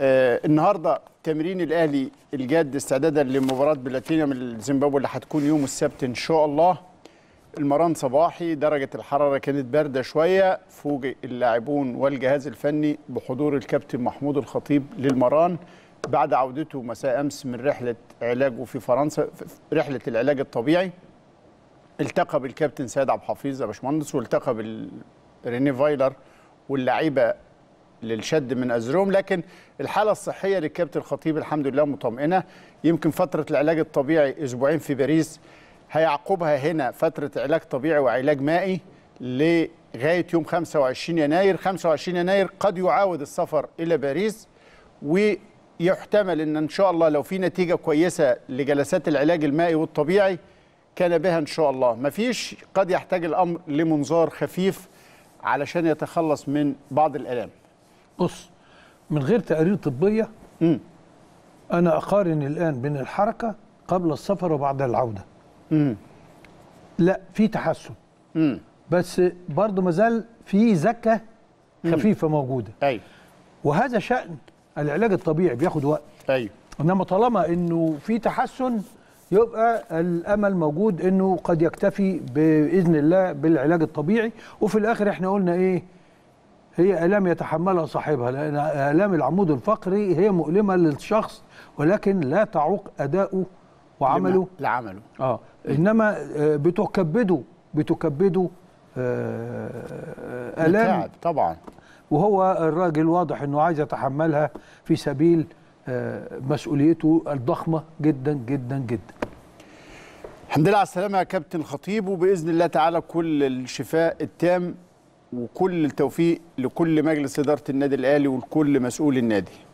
آه النهارده تمرين الاهلي الجاد استعدادا لمباراه بلاتينيوم الزيمبابوي اللي هتكون يوم السبت ان شاء الله المران صباحي درجه الحراره كانت بارده شويه فوجئ اللاعبون والجهاز الفني بحضور الكابتن محمود الخطيب للمران بعد عودته مساء امس من رحله علاجه في فرنسا في رحله العلاج الطبيعي التقى بالكابتن سيد عبد الحفيظ يا باشمهندس والتقى بالريني فايلر واللعيبه للشد من أزرهم لكن الحالة الصحية للكابتن الخطيب الحمد لله مطمئنة يمكن فترة العلاج الطبيعي أسبوعين في باريس هيعقبها هنا فترة علاج طبيعي وعلاج مائي لغاية يوم 25 يناير 25 يناير قد يعاود السفر إلى باريس ويحتمل أن إن شاء الله لو في نتيجة كويسة لجلسات العلاج المائي والطبيعي كان بها إن شاء الله مفيش قد يحتاج الأمر لمنظار خفيف علشان يتخلص من بعض الآلام بص من غير تقارير طبيه مم. انا اقارن الان بين الحركه قبل السفر وبعد العوده مم. لا في تحسن مم. بس برضه مازال في زكه خفيفه مم. موجوده ايوه وهذا شان العلاج الطبيعي بياخد وقت ايوه انما طالما انه في تحسن يبقى الامل موجود انه قد يكتفي باذن الله بالعلاج الطبيعي وفي الاخر احنا قلنا ايه هي آلام يتحملها صاحبها لأن آلام العمود الفقري هي مؤلمة للشخص ولكن لا تعوق أداؤه وعمله لعمله آه إنما آه، بتكبده بتكبده آه، آه، آلام طبعا وهو الراجل واضح أنه عايز يتحملها في سبيل مسؤوليته الضخمة جدا جدا جدا الحمد لله على السلامة يا كابتن خطيب وبإذن الله تعالى كل الشفاء التام وكل التوفيق لكل مجلس اداره النادي الاهلي ولكل مسؤول النادي